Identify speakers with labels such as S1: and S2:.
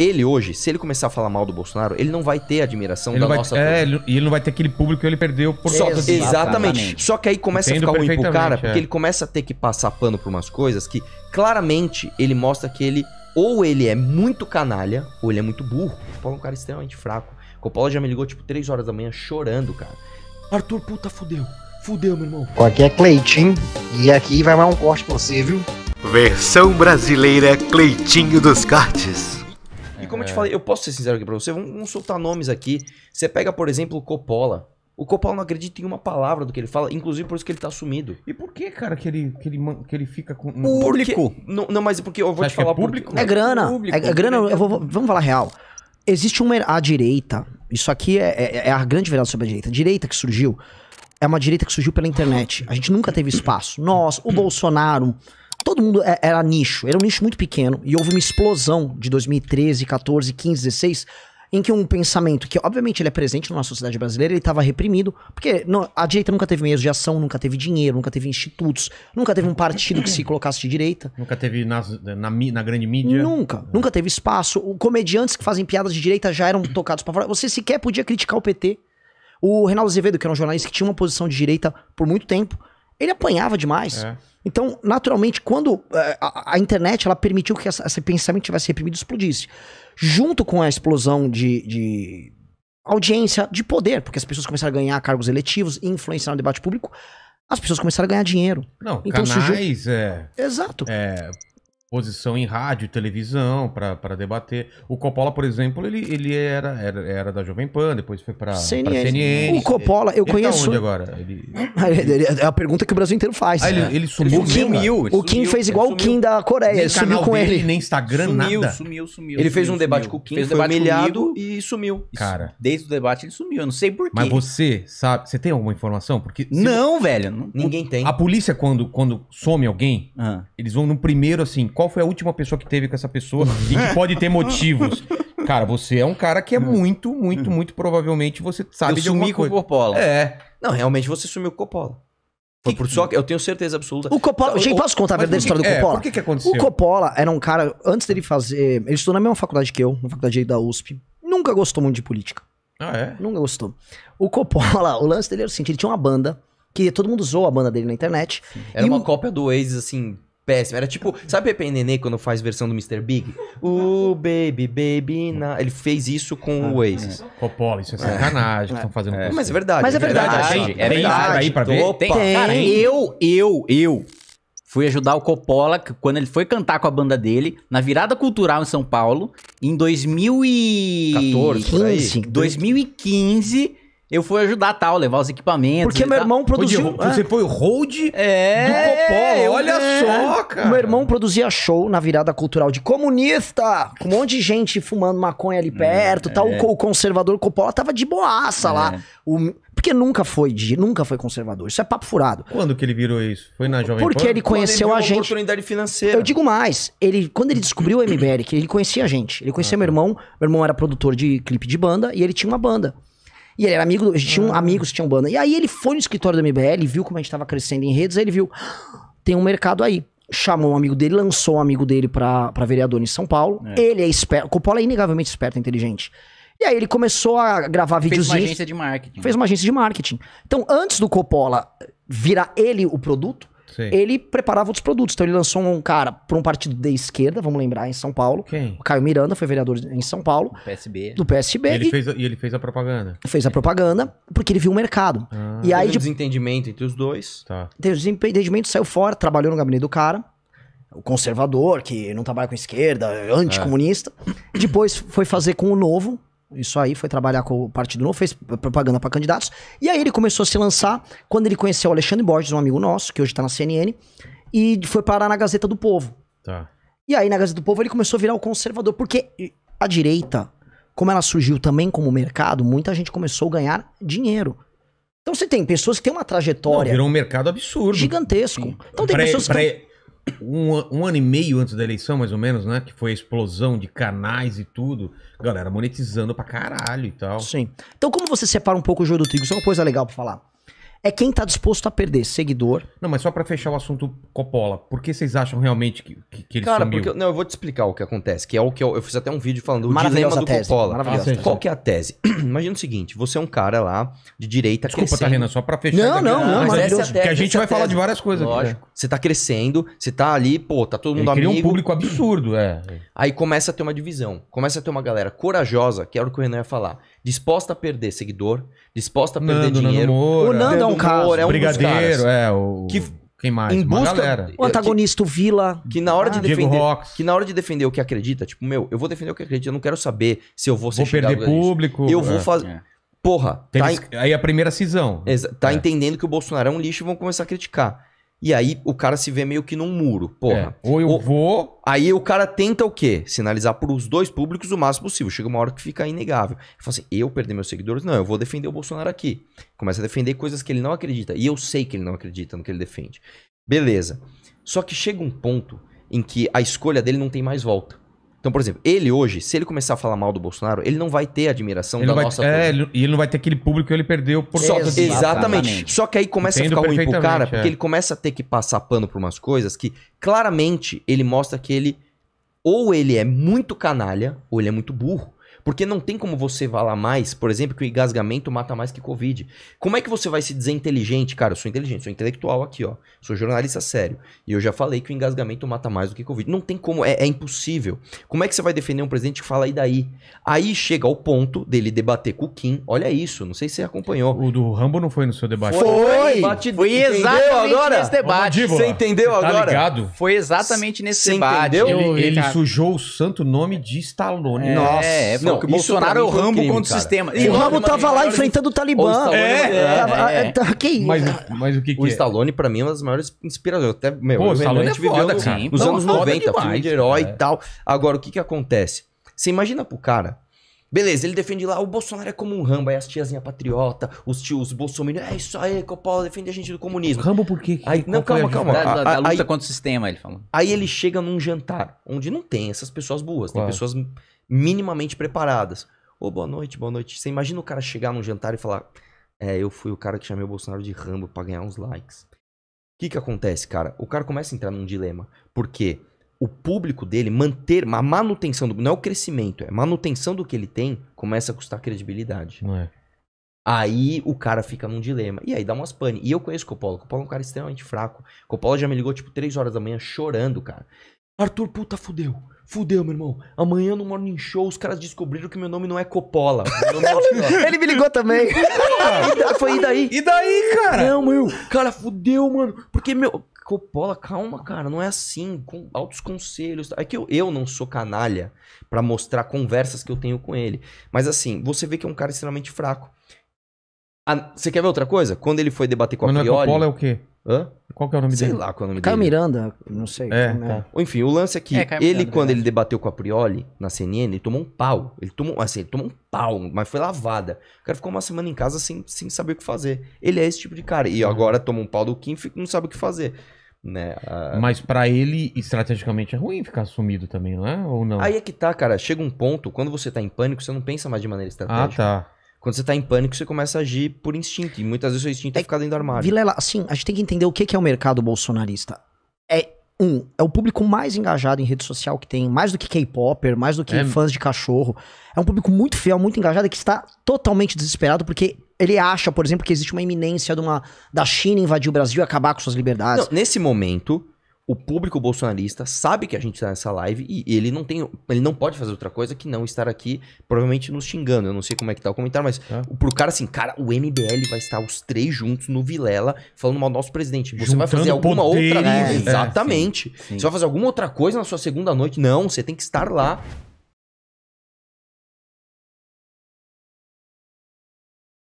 S1: Ele hoje, se ele começar a falar mal do Bolsonaro, ele não vai ter admiração ele da vai, nossa.
S2: É, ele, e ele não vai ter aquele público que ele perdeu
S1: por Só, exatamente. exatamente. Só que aí começa Entendo a ficar ruim pro cara, é. porque ele começa a ter que passar pano por umas coisas que claramente ele mostra que ele ou ele é muito canalha, ou ele é muito burro. O Paulo é um cara extremamente fraco. O Paulo já me ligou tipo 3 horas da manhã chorando, cara. Arthur, puta, fudeu. Fudeu, meu irmão.
S3: Aqui é Cleitinho e aqui vai mais um corte possível.
S1: Versão
S2: brasileira Cleitinho dos Cartes como é. eu te é. falei, eu
S1: posso ser sincero aqui pra você, vamos, soltar nomes aqui. Você pega, por exemplo, o Coppola. O Coppola não acredita em uma palavra do que ele fala, inclusive por isso que ele tá sumido. E por
S2: que, cara, que ele, que ele,
S3: que ele fica com. Público!
S1: Não, não, mas porque eu vou te é falar. É público? Porque... É grana. Público, é, é grana, eu vou,
S3: vamos falar real. Existe uma. A direita, isso aqui é, é a grande verdade sobre a direita. A direita que surgiu é uma direita que surgiu pela internet. A gente nunca teve espaço. Nós, o Bolsonaro todo mundo é, era nicho, era um nicho muito pequeno e houve uma explosão de 2013, 14, 15, 16 em que um pensamento que obviamente ele é presente na sociedade brasileira, ele estava reprimido, porque não, a direita nunca teve meios de ação, nunca teve dinheiro, nunca teve institutos, nunca teve um partido que se colocasse de direita. Nunca teve na, na, na grande mídia. Nunca, é. nunca teve espaço. Comediantes que fazem piadas de direita já eram tocados para fora. Você sequer podia criticar o PT. O Reinaldo Azevedo, que era um jornalista que tinha uma posição de direita por muito tempo, ele apanhava demais. É. Então, naturalmente, quando eh, a, a, internet ela permitiu que essa, esse pensamento tivesse reprimido explodisse. Junto com a explosão de, de, audiência, de poder, porque as pessoas começaram a ganhar cargos eletivos e influenciar no debate público, as pessoas começaram a ganhar dinheiro. Não, então, canais, surgiu...
S2: é... Exato. É, posição em rádio, televisão, para debater. O Coppola, por exemplo, ele, ele era, era, era da Jovem Pan, depois foi para CNN. CNN. O Coppola, eu ele tá conheço. Tá onde agora?
S3: Ele, É a pergunta que o Brasil inteiro faz. Ah, ele, né? ele sumiu. O Kim, sumiu, o Kim fez igual sumiu. o Kim da Coreia. Nem ele sumiu com dele, ele. Nem Instagram, sumiu, nada. Sumiu, sumiu. Ele fez um debate com o Kim, fez
S1: um debate humilhado e sumiu. Cara. Desde o debate ele sumiu. Eu não sei porquê. Mas você
S2: sabe. Você tem alguma informação? Porque. Não, velho. Não, ninguém tem. A polícia, quando, quando some alguém, ah. eles vão no primeiro assim qual foi a última pessoa que teve com essa pessoa e que pode ter motivos. Cara, você é um cara que é, é. muito, muito, hum. muito provavelmente você sabe eu de alguma coisa. com o Coppola.
S1: É. Não, realmente você sumiu com o Coppola. Foi por só que eu tenho certeza absoluta. O Coppola, gente, posso contar a verdadeira história do Coppola? É, por que, que aconteceu? O
S3: Coppola era um cara, antes dele fazer, ele estudou na mesma faculdade que eu, na faculdade da USP. Nunca gostou muito de política. Ah, é? Nunca gostou. O Coppola, o lance dele era o seguinte, ele tinha uma banda que todo mundo usou a banda dele na internet. Era uma um...
S1: cópia do Waze, assim, péssimo. Era tipo, sabe Pepe Nenê quando faz versão do Mr. Big? O Baby, Baby, na... Ele fez isso com o ah, Oasis. É. Coppola, isso é, é. sacanagem que é. estão fazendo Mas é verdade. Mas é verdade. É verdade. Pra ver? Tem, eu, eu, eu fui
S2: ajudar o Coppola quando ele foi cantar com a banda dele na virada cultural em São Paulo em 2015, 2015 eu fui ajudar tal, levar os equipamentos. Porque meu irmão produziu. você é. foi o hold é, do Coppola. Olha
S3: é, só, cara. Meu irmão produzia show na virada cultural de comunista, com um monte de gente fumando maconha ali hum, perto. É, tal. O conservador Coppola tava de boaça é. lá. O, porque nunca foi de, nunca foi conservador. Isso é papo furado.
S2: Quando que ele virou isso? Foi na Jovem Porque ele conheceu ele a gente.
S3: oportunidade financeira. Eu digo mais, ele quando ele descobriu o MBL, que ele conhecia a gente. Ele conhecia ah, meu tá. irmão, meu irmão era produtor de clipe de banda e ele tinha uma banda. E ele era amigo, a gente tinha um, ah. amigos que tinham banda. E aí ele foi no escritório da MBL, viu como a gente tava crescendo em redes, aí ele viu, ah, tem um mercado aí. Chamou um amigo dele, lançou um amigo dele pra, pra vereador em São Paulo. É. Ele é esperto, Coppola é inegavelmente esperto e é inteligente. E aí ele começou a gravar fez videozinhos. Fez uma agência de marketing. Fez uma agência de marketing. Então, antes do Coppola virar ele o produto, Sim. ele preparava outros produtos. Então ele lançou um cara para um partido de esquerda, vamos lembrar, em São Paulo. Quem? O Caio Miranda foi vereador em São Paulo.
S1: Do PSB. Do PSB. E ele, e... Fez, a, e ele fez a propaganda.
S3: Fez a propaganda porque ele viu o mercado. Ah. E aí, teve um
S1: desentendimento entre os dois. Tá. Teve
S3: desentendimento, saiu fora, trabalhou no gabinete do cara. O conservador, que não trabalha com esquerda, anticomunista. É. Depois foi fazer com o Novo, isso aí foi trabalhar com o Partido Novo, fez propaganda para candidatos. E aí ele começou a se lançar quando ele conheceu o Alexandre Borges, um amigo nosso, que hoje tá na CNN, e foi parar na Gazeta do Povo. Tá. E aí na Gazeta do Povo ele começou a virar o conservador, porque a direita, como ela surgiu também como mercado, muita gente começou a ganhar dinheiro. Então você tem pessoas que têm uma trajetória. Não, virou um mercado absurdo. Gigantesco. Então tem pessoas que
S2: um, um ano e meio antes da eleição, mais ou menos, né? Que foi a explosão de canais e
S3: tudo. Galera monetizando pra caralho e tal. Sim. Então, como você separa um pouco o joio do trigo? Isso é uma coisa legal pra falar é quem está disposto a perder seguidor. Não, mas só para fechar o assunto Coppola, por que
S1: vocês acham realmente que, que, que ele Cara, sumiu? Porque, não, eu vou te explicar o que acontece, que é o que eu, eu fiz até um vídeo falando o dilema do tese, Coppola. Maravilhosa. Ah, Qual que é a tese? Imagina o seguinte, você é um cara lá de direita Desculpa, tá, crescendo. Desculpa, tá, Renan, só para fechar. Não, não, não, mas essa é a tese, assim, a gente vai tese. falar de várias coisas Lógico. Aqui, né? Você tá crescendo, você tá ali, pô, tá todo mundo ele amigo. Criou um público absurdo, é. Aí começa a ter uma divisão, começa a ter uma galera corajosa, que era o que o Renan ia falar, disposta a perder seguidor, disposta a perder Nando, dinheiro. Nando Moura. O Nando é um caso. É um Brigadeiro, é. O... Que quem mais? Em busca, galera. O antagonista, o Vila. Que na hora ah, de defender. Que na hora de defender o que acredita, tipo, meu, eu vou defender o que acredita, eu não quero saber se eu vou ser Vou perder público. Eu é, vou fazer. É. Porra. Tá Aí é a primeira cisão. Exa tá é. entendendo que o Bolsonaro é um lixo e vão começar a criticar. E aí o cara se vê meio que num muro, porra. É, ou eu ou, vou. Aí o cara tenta o quê? Sinalizar para os dois públicos o máximo possível. Chega uma hora que fica inegável. Ele fala assim: eu perder meus seguidores? Não, eu vou defender o Bolsonaro aqui. Começa a defender coisas que ele não acredita. E eu sei que ele não acredita no que ele defende. Beleza. Só que chega um ponto em que a escolha dele não tem mais volta. Então, por exemplo, ele hoje, se ele começar a falar mal do Bolsonaro, ele não vai ter admiração ele da vai, nossa
S2: é, ele, E ele não vai ter aquele público que ele perdeu
S1: por causa exatamente. exatamente. Só que aí começa Entendo a ficar ruim pro cara, é. porque ele começa a ter que passar pano por umas coisas que claramente ele mostra que ele ou ele é muito canalha ou ele é muito burro. Porque não tem como você falar mais, por exemplo, que o engasgamento mata mais que Covid. Como é que você vai se dizer inteligente? Cara, eu sou inteligente, sou intelectual aqui, ó. Sou jornalista sério. E eu já falei que o engasgamento mata mais do que Covid. Não tem como, é, é impossível. Como é que você vai defender um presidente que fala e daí? Aí chega ao ponto dele debater com o Kim. Olha isso, não sei se você acompanhou. O do Rambo não foi no seu debate. Foi! Foi, debate, foi exatamente agora? nesse debate. Você entendeu você tá agora? Ligado? Foi exatamente nesse você debate. Entendeu? Ele, ele, tá-
S2: sujou o santo nome de Stallone. É,
S3: Nossa, é, não, que o Bolsonaro é o Rambo crime, contra o sistema. E o Rambo tava lá enfrentando o Talibã. É. é, é, é. Tá, que mas,
S1: o que O Stallone, pra mim, é uma das maiores inspirações. Até, meu, o Stallone viveu daqui assim, Nos anos 90, filme de herói e tal. Agora, o que que acontece? Você imagina pro cara Beleza, ele defende lá, o Bolsonaro é como um Rambo, aí as tiazinhas patriota, os tios bolsominions, é isso aí, Paulo defende a gente do comunismo. Rambo por quê? Aí, não, calma, a calma. a, luta aí, contra o sistema, ele falou. Aí ele chega num jantar, onde não tem essas pessoas boas, claro. tem pessoas minimamente preparadas. Ô, oh, boa noite, boa noite. Você imagina o cara chegar num jantar e falar, é, eu fui o cara que chamei o Bolsonaro de Rambo para ganhar uns likes. O que que acontece, cara? O cara começa a entrar num dilema, porque o público dele, manter a manutenção, do, não é o crescimento, é a manutenção do que ele tem, começa a custar credibilidade. Não é. Aí o cara fica num dilema. E aí dá umas pane. E eu conheço o Coppola. Coppola é um cara extremamente fraco. Coppola já me ligou tipo 3 horas da manhã chorando, cara. Arthur, puta, fudeu. Fudeu, meu irmão. Amanhã no Morning Show os caras descobriram que meu nome não é Coppola. é Ele me ligou também. e da, foi, e daí? E daí, cara? Não, meu. Cara, fudeu, mano. Porque, meu. Coppola, calma, cara, não é assim. Com altos conselhos. Tá? É que eu, eu não sou canalha para mostrar conversas que eu tenho com ele. Mas assim, você vê que é um cara extremamente fraco. Ah, você quer ver outra coisa? Quando ele foi debater com a é Prioli... Coppola é o quê? Hã? Qual que é o nome sei dele? Sei lá qual é o nome Caio dele.
S3: Miranda, não sei. É, é. tá.
S1: Enfim, o lance é que é, ele, quando ele debateu com a Prioli na CNN, ele tomou um pau. Ele tomou, assim, ele tomou um pau, mas foi lavada. O cara ficou uma semana em casa sem, sem saber o que fazer. Ele é esse tipo de cara. E agora toma um pau do Kim e não sabe o que fazer. Né? A... Mas
S2: para ele, estrategicamente, é ruim ficar sumido também, não é? Ou não? Aí é
S1: que tá, cara. Chega um ponto, quando você tá em pânico, você não pensa mais de maneira ah, estratégica. Ah, tá. Quando você tá em pânico, você começa a agir por instinto. E muitas vezes o instinto é, é ficar dentro do armário.
S3: Vilela, assim, a gente tem que entender o que é o mercado bolsonarista. É, um, é o público mais engajado em rede social que tem, mais do que K-Popper, mais do que é. fãs de cachorro. É um público muito fiel, muito engajado, que está totalmente desesperado porque ele acha, por exemplo, que existe uma iminência de uma, da China invadir o Brasil e acabar com suas liberdades. Não, nesse momento, o
S1: público bolsonarista sabe que a gente está nessa live e ele não tem, ele não pode fazer outra coisa que não estar aqui, provavelmente nos xingando. Eu não sei como é que tá o comentário, mas é. pro cara assim, cara, o MBL vai estar os três juntos no Vilela falando mal do nosso presidente. Você Juntando vai fazer alguma poderes. outra, né? É, exatamente. Sim, sim. Você vai fazer alguma outra coisa na sua segunda noite? Não, você tem que estar lá